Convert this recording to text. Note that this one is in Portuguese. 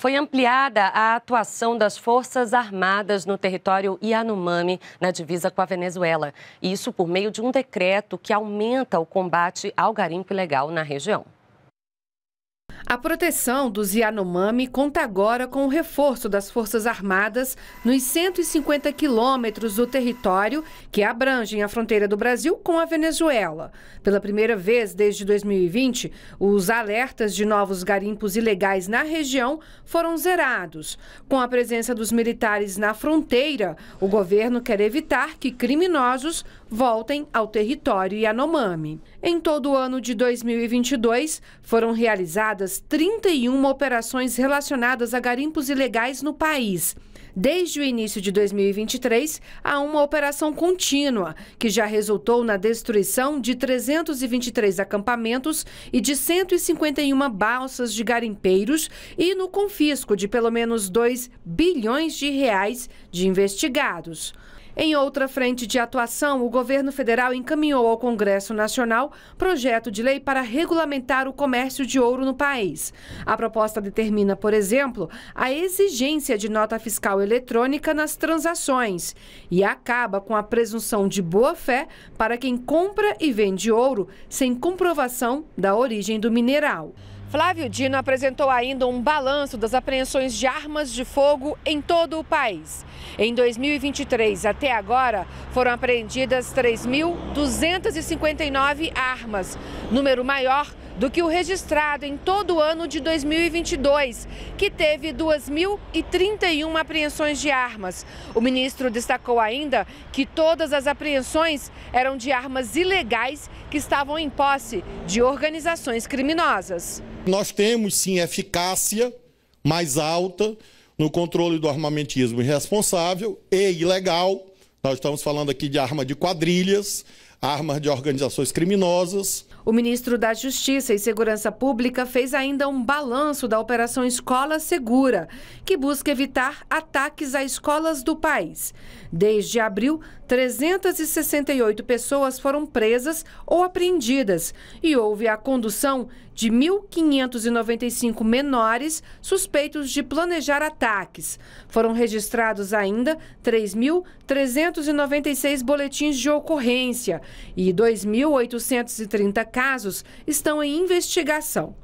foi ampliada a atuação das Forças Armadas no território Yanomami, na divisa com a Venezuela. Isso por meio de um decreto que aumenta o combate ao garimpo ilegal na região. A proteção dos Yanomami conta agora com o reforço das Forças Armadas nos 150 quilômetros do território que abrangem a fronteira do Brasil com a Venezuela. Pela primeira vez desde 2020, os alertas de novos garimpos ilegais na região foram zerados. Com a presença dos militares na fronteira, o governo quer evitar que criminosos voltem ao território Yanomami. Em todo o ano de 2022, foram realizadas 31 operações relacionadas a garimpos ilegais no país. Desde o início de 2023, há uma operação contínua, que já resultou na destruição de 323 acampamentos e de 151 balsas de garimpeiros e no confisco de pelo menos 2 bilhões de reais de investigados. Em outra frente de atuação, o governo federal encaminhou ao Congresso Nacional projeto de lei para regulamentar o comércio de ouro no país. A proposta determina, por exemplo, a exigência de nota fiscal eletrônica nas transações e acaba com a presunção de boa-fé para quem compra e vende ouro sem comprovação da origem do mineral. Flávio Dino apresentou ainda um balanço das apreensões de armas de fogo em todo o país. Em 2023, até agora, foram apreendidas 3.259 armas, número maior do que o registrado em todo o ano de 2022, que teve 2.031 apreensões de armas. O ministro destacou ainda que todas as apreensões eram de armas ilegais que estavam em posse de organizações criminosas. Nós temos sim eficácia mais alta no controle do armamentismo irresponsável e ilegal. Nós estamos falando aqui de arma de quadrilhas, armas de organizações criminosas. O ministro da Justiça e Segurança Pública fez ainda um balanço da Operação Escola Segura, que busca evitar ataques a escolas do país. Desde abril, 368 pessoas foram presas ou apreendidas e houve a condução de 1.595 menores suspeitos de planejar ataques. Foram registrados ainda 3.396 boletins de ocorrência e 2.830 casos estão em investigação.